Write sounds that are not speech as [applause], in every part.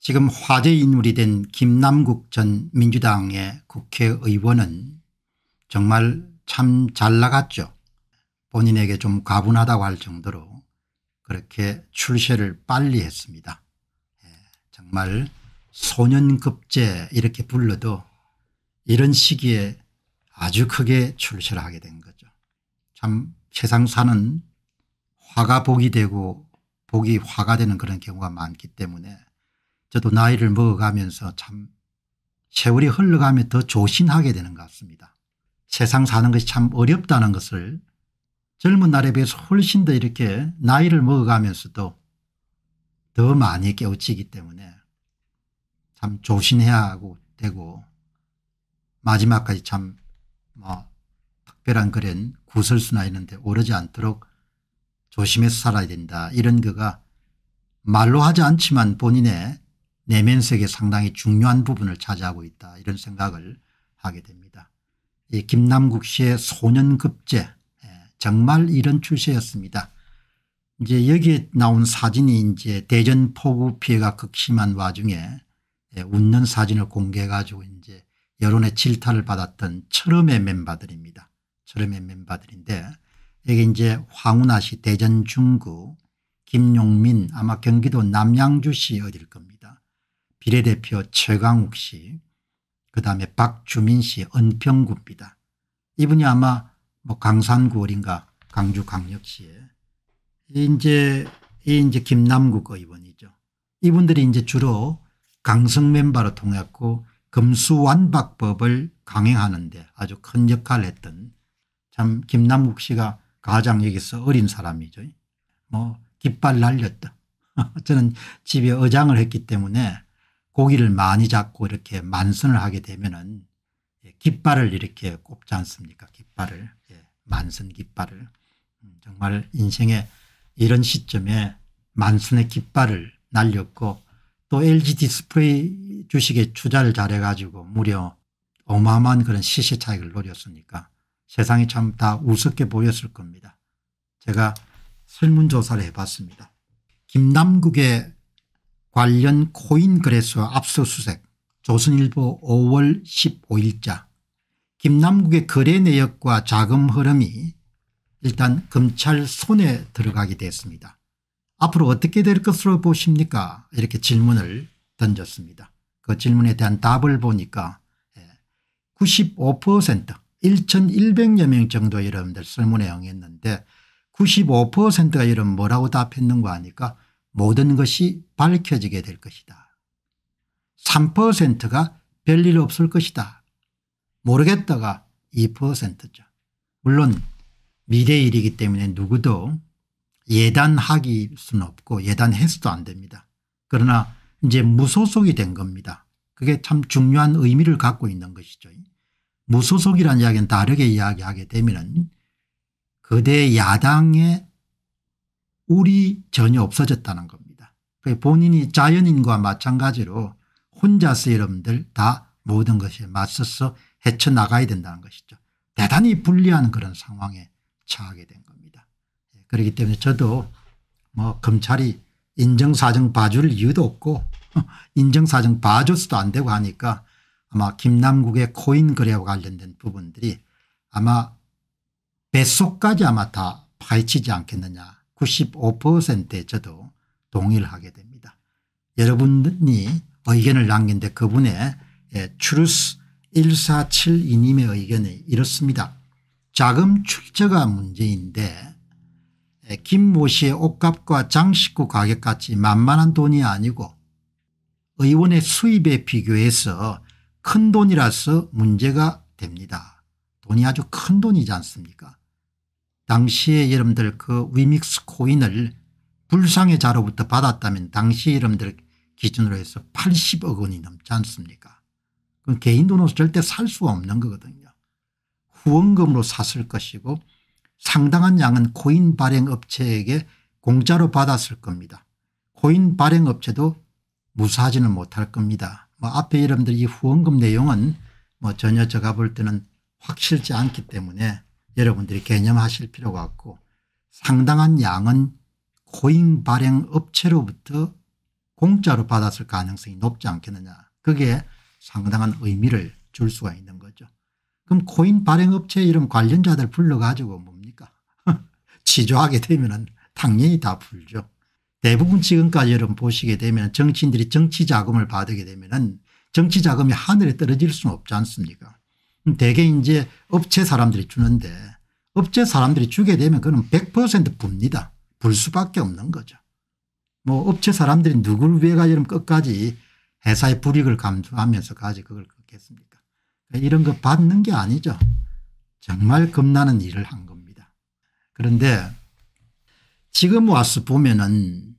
지금 화제 인물이 된 김남국 전 민주당의 국회의원은 정말 참 잘 나갔죠. 본인에게 좀 과분하다고 할 정도로 그렇게 출세를 빨리 했습니다. 예, 정말 소년급제 이렇게 불러도 이런 시기에 아주 크게 출세를 하게 된 거죠. 참 세상 사는 화가 복이 되고 복이 화가 되는 그런 경우가 많기 때문에 저도 나이를 먹어가면서 참 세월이 흘러가며 더 조신하게 되는 것 같습니다. 세상 사는 것이 참 어렵다는 것을 젊은 날에 비해서 훨씬 더 이렇게 나이를 먹어가면서도 더 많이 깨우치기 때문에 참 조신해야 하고 되고 마지막까지 참 뭐 특별한 그런 구설수나 이런데 오르지 않도록 조심해서 살아야 된다 이런 거가 말로 하지 않지만 본인의 내면 세계 상당히 중요한 부분을 차지하고 있다 이런 생각을 하게 됩니다. 이 김남국 씨의 소년급제 예, 정말 이런 출세였습니다. 이제 여기에 나온 사진이 이제 대전 폭우 피해가 극심한 와중에 예, 웃는 사진을 공개해 가지고 이제 여론의 질타를 받았던 철음의 멤버들입니다. 철음의 멤버들인데 여기 이제 황운하 씨 대전 중구 김용민 아마 경기도 남양주시 어딜 겁니다. 비례대표 최강욱 씨, 그 다음에 박주민 씨 은평구입니다. 이분이 아마 뭐 강산구 어딘가 강주강역시에 이제 이제 김남국 의원이죠. 이분들이 이제 주로 강성 멤버로 통했고 금수완박법을 강행하는데 아주 큰 역할을 했던 참 김남국 씨가 가장 여기서 어린 사람이죠. 뭐 깃발 날렸다. [laughs] 저는 집에 어장을 했기 때문에 고기를 많이 잡고 이렇게 만선을 하게 되면은 예, 깃발을 이렇게 꼽지 않습니까 깃발을 예, 만선 깃발을 음, 정말 인생의 이런 시점에 만선의 깃발을 날렸고 또 LG 디스플레이 주식에 투자를 잘해가지고 무려 어마어마한 그런 시세 차익을 노렸으니까 세상이 참 다 우습게 보였을 겁니다. 제가 설문조사를 해봤습니다. 김남국의 관련 코인 그래소 압수수색 조선일보 5월 15일자 김남국의 거래 내역과 자금 흐름이 일단 검찰 손에 들어가게 됐습니다. 앞으로 어떻게 될 것으로 보십니까 이렇게 질문을 던졌습니다. 그 질문에 대한 답을 보니까 95% 예, 1100여 명 정도 여러분들 설문에 응했는데 95%가 여러분 뭐라고 답했는가 하니까 모든 것이 밝혀지게 될 것이다. 3%가 별일 없을 것이다. 모르겠다가 2%죠. 물론 미래일이기 때문에 누구도 예단하기 수는 없고 예단해서도 안 됩니다. 그러나 이제 무소속이 된 겁니다. 그게 참 중요한 의미를 갖고 있는 것이죠. 무소속이라는 이야기는 다르게 이야기하게 되면 은 그대 야당의 우리 전혀 없어졌다는 겁니다. 본인이 자연인과 마찬가지로 혼자서 여러분들 다 모든 것에 맞서서 헤쳐나가야 된다는 것이죠. 대단히 불리한 그런 상황에 처하게 된 겁니다. 예, 그렇기 때문에 저도 뭐 검찰이 인정사정 봐줄 이유도 없고 [laughs] 인정사정 봐줬어도 안 되고 하니까 아마 김남국의 코인 거래와 관련된 부분들이 아마 뱃속까지 아마 다 파헤치지 않겠느냐 95%에 저도 동의를 하게 됩니다. 여러분이 의견을 남긴데 그분의 예, 추루스 1472님의 의견이 이렇습니다. 자금 출처가 문제인데 예, 김모 씨의 옷값과 장식구 가격같이 만만한 돈이 아니고 의원의 수입에 비교해서 큰 돈이라서 문제가 됩니다. 돈이 아주 큰 돈이지 않습니까 당시에 여러분들 그 위믹스 코인을 불상의자로부터 받았다면 당시 여러분들 기준으로 해서 80억 원이 넘지 않습니까 그건 개인 돈으로 절대 살 수가 없는 거거든요. 후원금으로 샀을 것이고 상당한 양은 코인 발행업체에게 공짜로 받았을 겁니다. 코인 발행업체도 무사하지는 못할 겁니다. 뭐 앞에 여러분들 이 후원금 내용은 뭐 전혀 제가 볼 때는 확실치 않기 때문에 여러분들이 개념하실 필요가 없고 상당한 양은 코인 발행 업체로부터 공짜로 받았을 가능성이 높지 않겠느냐 그게 상당한 의미를 줄 수가 있는 거죠. 그럼 코인 발행 업체 이름 관련자들 불러가지고 뭡니까 취조하게 [laughs] 되면 당연히 다 불죠. 대부분 지금까지 여러분 보시게 되면 정치인들이 정치 자금을 받게 되면 정치 자금이 하늘에 떨어질 수는 없지 않습니까 음, 대개 이제 업체 사람들이 주는데 업체 사람들이 주게 되면 그건100% 붑니다. 불 수밖에 없는 거죠. 뭐 업체 사람들이 누굴 위해가 이런 끝까지 회사의 불익을 감수하면서까지 그걸 긋겠습니까 그러니까 이런 거 받는 게 아니죠. 정말 겁나는 일을 한 겁니다. 그런데 지금 와서 보면은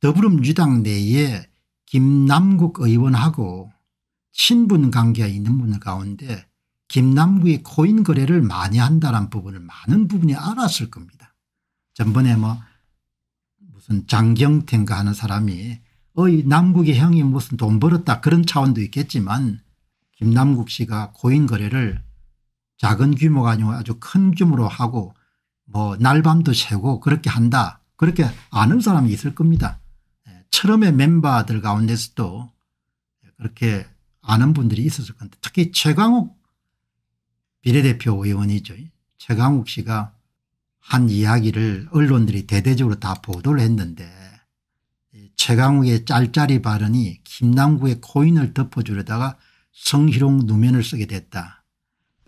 더불어민주당 내에 김남국 의원하고 친분 관계에 있는 분들 가운데 김남국이 코인 거래를 많이 한다는 부분을 많은 부분이 알았을 겁니다. 전번에 뭐 무슨 장경태인가 하는 사람이 어이 남국이 형이 무슨 돈 벌었다 그런 차원도 있겠지만 김남국 씨가 코인 거래를 작은 규모가 아니고 아주 큰 규모로 하고 뭐 날밤도 새고 그렇게 한다 그렇게 아는 사람이 있을 겁니다. 처럼의 예, 멤버들 가운데서도 그렇게 아는 분들이 있었을 건데 특히 최강욱 비례대표 의원이죠. 최강욱 씨가 한 이야기를 언론들이 대대적으로 다 보도를 했는데 최강욱의 짤짤이 발언이 김남구의 코인을 덮어주려다가 성희롱 누면을 쓰게 됐다.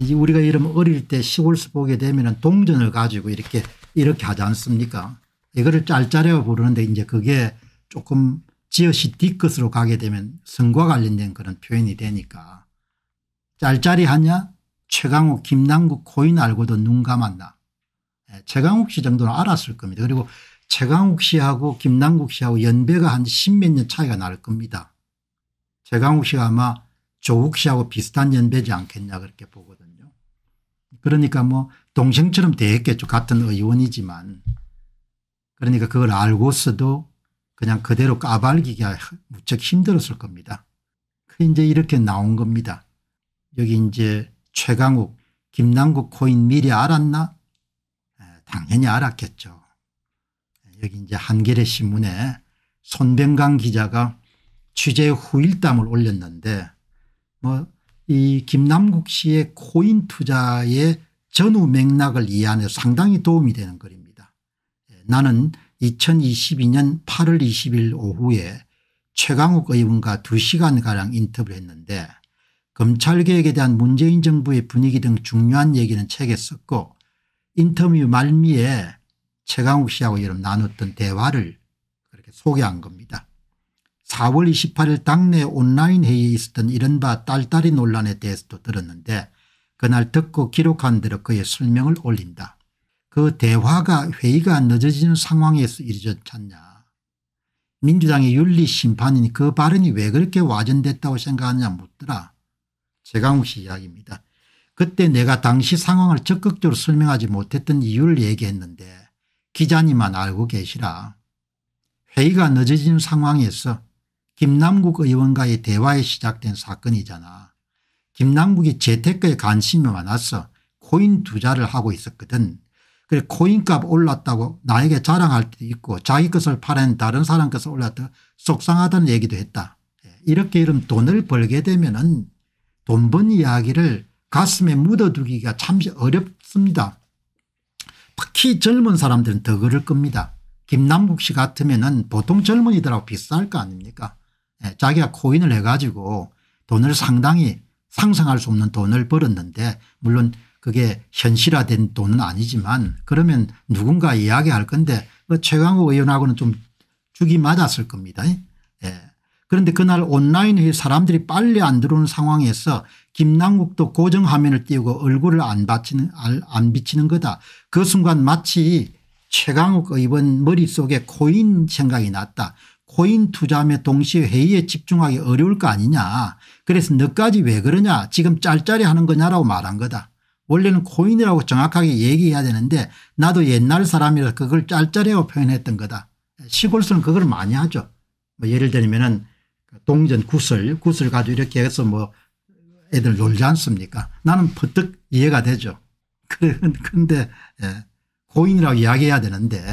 이제 우리가 이런 어릴 때 시골서 에 보게 되면 동전을 가지고 이렇게 이렇게 하지 않습니까 이거를 짤짤이라고 부르는데 이제 그게 조금 지읒이 뒤끝으로 가게 되면 선과 관련된 그런 표현이 되니까 짤짤이하냐 최강욱 김남국 코인 알고도 눈 감았나 예, 최강욱 씨 정도는 알았을 겁니다. 그리고 최강욱 씨하고 김남국 씨하고 연배가 한 십몇 년 차이가 날 겁니다. 최강욱 씨가 아마 조국 씨하고 비슷한 연배지 않겠냐 그렇게 보거든요. 그러니까 뭐 동생처럼 대했겠죠. 같은 의원이지만. 그러니까 그걸 알고서도 그냥 그대로 까발기가 무척 힘들었을 겁니다. 그 이제 이렇게 나온 겁니다. 여기 이제 최강욱 김남국 코인 미리 알았나 당연히 알았겠죠. 여기 이제 한겨레 신문에 손병강 기자가 취재 후일담을 올렸는데 뭐 이 김남국 씨의 코인 투자의 전후 맥락을 이해하는 상당히 도움이 되는 글입니다. 나는 2022년 8월 20일 오후에 최강욱 의원과 2시간가량 인터뷰를 했는데 검찰개혁에 대한 문재인 정부의 분위기 등 중요한 얘기는 책에 썼고 인터뷰 말미에 최강욱 씨하고 여름 나눴던 대화를 그렇게 소개한 겁니다. 4월 28일 당내 온라인 회의에 있었던 이른바 딸딸이 논란에 대해서도 들었는데 그날 듣고 기록한 대로 그의 설명을 올린다. 그 대화가 회의가 늦어지는 상황에서 이르졌잖냐. 민주당의 윤리심판인 그 발언이 왜 그렇게 와전됐다고 생각하느냐 묻더라. 최강욱 씨 이야기입니다. 그때 내가 당시 상황을 적극적으로 설명하지 못했던 이유를 얘기했는데 기자님만 알고 계시라. 회의가 늦어지는 상황에서 김남국 의원과의 대화에 시작된 사건이잖아. 김남국이 재테크에 관심이 많아서 코인 투자를 하고 있었거든. 그래 코인값 올랐다고 나에게 자랑할 때도 있고 자기 것을 팔은 다른 사람 것을 올랐다 속상하다는 얘기도 했다. 예, 이렇게 이런 돈을 벌게 되면 은돈 번 이야기를 가슴에 묻어두기가 참 어렵습니다. 특히 젊은 사람들은 더 그럴 겁니다. 김남국 씨 같으면 은 보통 젊은이들하고 비슷할 거 아닙니까 예, 자기가 코인을 해가지고 돈을 상당히 상상할 수 없는 돈을 벌었는데 물론 그게 현실화된 돈은 아니지만 그러면 누군가 이야기할 건데 그 최강욱 의원하고는 좀 죽이 맞았을 겁니다. 예. 그런데 그날 온라인 회의 사람들이 빨리 안 들어오는 상황에서 김남국도 고정화면을 띄우고 얼굴을 안 비치는, 안 비치는 거다. 그 순간 마치 최강욱 의원 머릿속에 코인 생각이 났다. 코인 투자하며 동시에 회의에 집중하기 어려울 거 아니냐. 그래서 너까지 왜 그러냐 지금 짤짤이 하는 거냐라고 말한 거다. 원래는 고인이라고 정확하게 얘기해야 되는데 나도 옛날 사람이라 그걸 짤짤이라고 표현했던 거다. 시골서는 그걸 많이 하죠. 뭐 예를 들면은 그 동전 구슬 구슬 가지고 이렇게 해서 뭐 애들 놀지 않습니까 나는 퍼뜩 이해가 되죠. [laughs] 그런데 예, 고인이라고 이야기해야 되는데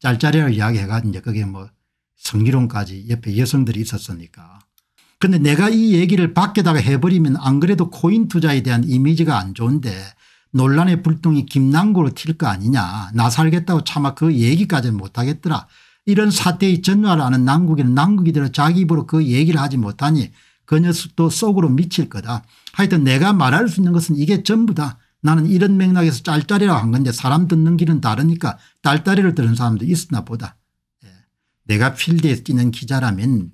짤짤이라고 이야기해가 지고 그게 뭐 성기론까지 옆에 여성들이 있었으니까 근데 내가 이 얘기를 밖에다가 해버리면 안 그래도 코인 투자에 대한 이미지가 안 좋은데 논란의 불똥이 김남구로 튈 거 아니냐 나 살겠다고 차마 그 얘기까지는 못하겠더라 이런 사태의 전화를 아는 남국이는 남국이 들어 자기 입으로 그 얘기를 하지 못하니 그 녀석도 속으로 미칠 거다. 하여튼 내가 말할 수 있는 것은 이게 전부다. 나는 이런 맥락에서 짤짜리라고한 건데 사람 듣는 길은 다르니까 딸짜리를 들은 사람도 있었나 보다. 예. 내가 필드에 뛰는 기자라면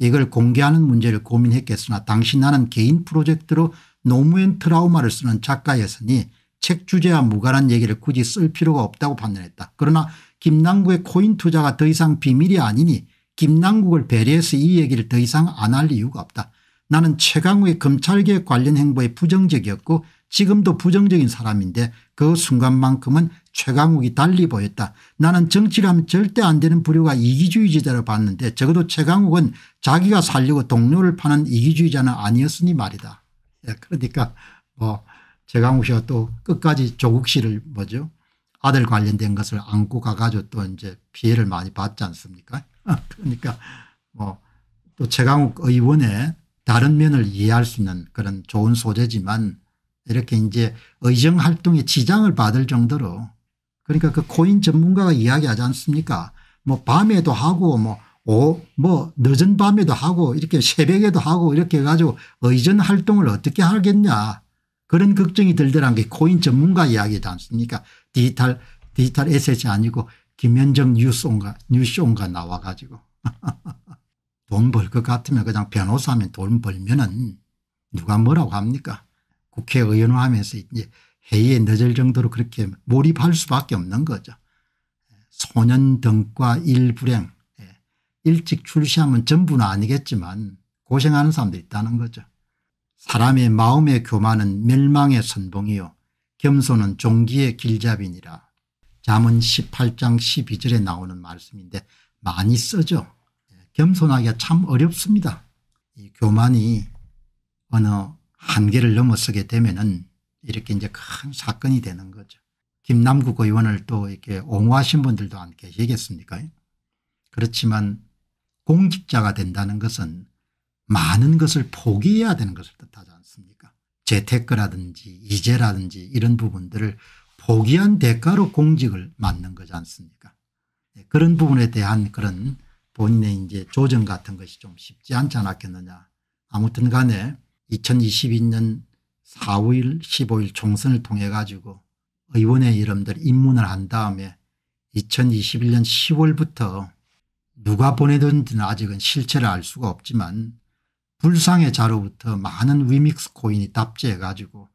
이걸 공개하는 문제를 고민했겠으나 당시 나는 개인 프로젝트로 노무현 트라우마를 쓰는 작가였으니 책 주제와 무관한 얘기를 굳이 쓸 필요가 없다고 판단했다. 그러나 김남국의 코인 투자가 더 이상 비밀이 아니니 김남국을 배려해서 이 얘기를 더 이상 안 할 이유가 없다. 나는 최강우의 검찰개혁 관련 행보에 부정적이었고 지금도 부정적인 사람인데 그 순간만큼은 최강욱이 달리 보였다. 나는 정치라면 절대 안 되는 부류가 이기주의자로 봤는데 적어도 최강욱은 자기가 살려고 동료를 파는 이기주의자는 아니었으니 말이다. 예, 그러니까 뭐 최강욱 씨가 또 끝까지 조국 씨를 뭐죠 아들 관련된 것을 안고 가가지고 또 이제 피해를 많이 받지 않습니까 아, 그러니까 뭐또 최강욱 의원의 다른 면을 이해할 수 있는 그런 좋은 소재지만 이렇게 이제 의정 활동에 지장을 받을 정도로 그러니까 그 코인 전문가가 이야기하지 않습니까 뭐 밤에도 하고 뭐 오, 뭐 늦은 밤에도 하고 이렇게 새벽에도 하고 이렇게 해가지고 의전 활동을 어떻게 하겠냐 그런 걱정이 들더란 게 코인 전문가 이야기지 않습니까 디지털 디지털 에셋이 아니고 김현정 뉴스온가 뉴스온가 나와가지고 [laughs] 돈 벌 것 같으면 그냥 변호사면 돈 벌면은 누가 뭐라고 합니까 국회의원을 하면서 이제 회의에 늦을 정도로 그렇게 몰입할 수밖에 없는 거죠. 소년 등과 일불행 예, 일찍 출시하면 전부는 아니겠지만 고생하는 사람도 있다는 거죠. 사람의 마음의 교만은 멸망의 선봉이요 겸손은 종기의 길잡이니라 잠언 18장 12절에 나오는 말씀인데 많이 쓰죠. 예, 겸손하기가 참 어렵습니다. 이 교만이 어느 한계를 넘어서게 되면은 이렇게 이제 큰 사건이 되는 거죠. 김남국 의원을 또 이렇게 옹호하신 분들도 안 계시겠습니까? 그렇지만 공직자가 된다는 것은 많은 것을 포기해야 되는 것을 뜻하지 않습니까? 재테크라든지 이재라든지 이런 부분들을 포기한 대가로 공직을 맡는 거지 않습니까? 네, 그런 부분에 대한 그런 본인의 이제 조정 같은 것이 좀 쉽지 않지 않았겠느냐. 아무튼 간에 2022년 4, 월 15일 총선을 통해 가지고 의원의 이름들 입문을 한 다음에 2021년 10월부터 누가 보내든지 아직은 실체를 알 수가 없지만 불상의 자로부터 많은 위믹스 코인이 답지해 가지고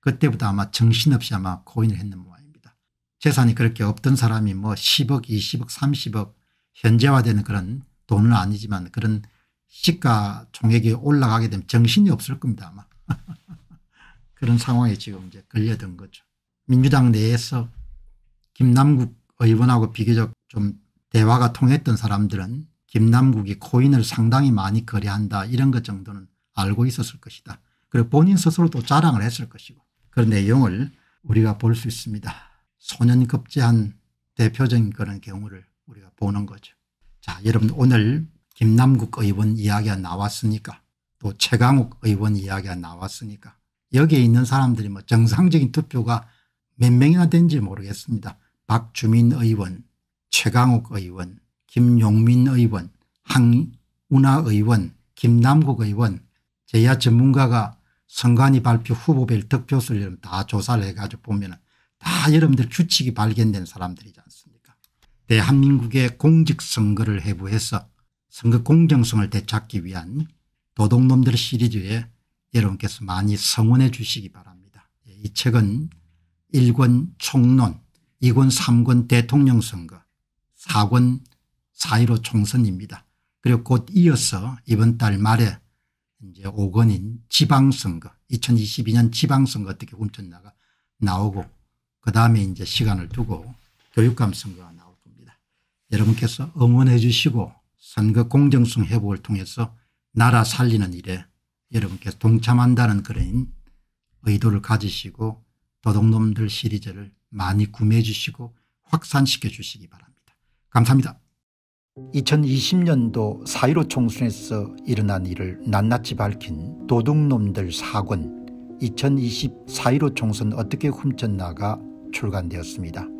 그때부터 아마 정신없이 아마 코인을 했는 모양입니다. 재산이 그렇게 없던 사람이 뭐 10억 20억 30억 현재화되는 그런 돈은 아니지만 그런 시가 총액이 올라가게 되면 정신이 없을 겁니다 아마. [laughs] 그런 상황에 지금 이제 걸려든 거죠. 민주당 내에서 김남국 의원하고 비교적 좀 대화가 통했던 사람들은 김남국이 코인을 상당히 많이 거래한다 이런 것 정도는 알고 있었을 것이다. 그리고 본인 스스로도 자랑을 했을 것이고 그런 내용을 우리가 볼 수 있습니다. 소년급제한 대표적인 그런 경우를 우리가 보는 거죠. 자 여러분 오늘 김남국 의원 이야기가 나왔으니까 또 최강욱 의원 이야기가 나왔으니까 여기에 있는 사람들이 뭐 정상적인 투표가 몇 명이나 된지 모르겠습니다. 박주민 의원, 최강욱 의원, 김용민 의원, 황운하 의원, 김남국 의원 제야 전문가가 선관위 발표 후보별 득표수를 다 조사를 해가지고 보면 다 여러분들 규칙이 발견된 사람들이지 않습니까 대한민국의 공직선거를 해부해서 선거 공정성을 되찾기 위한 도둑놈들 시리즈에 여러분께서 많이 성원해 주시기 바랍니다. 예, 이 책은 1권 총론 2권 3권 대통령 선거 4권 4.15 총선입니다. 그리고 곧 이어서 이번 달 말에 이제 5권인 지방선거 2022년 지방선거 어떻게 훔쳤나가 나오고 그다음에 이제 시간을 두고 교육감 선거가 나올 겁니다. 여러분께서 응원해 주시고 선거 공정성 회복을 통해서 나라 살리는 일에 여러분께서 동참한다는 그런 의도를 가지시고 도둑놈들 시리즈를 많이 구매해 주시고 확산시켜 주시기 바랍니다. 감사합니다. 2020년도 4.15 총선에서 일어난 일을 낱낱이 밝힌 도둑놈들 사건 2020 4.15 총선 어떻게 훔쳤나가 출간되었습니다.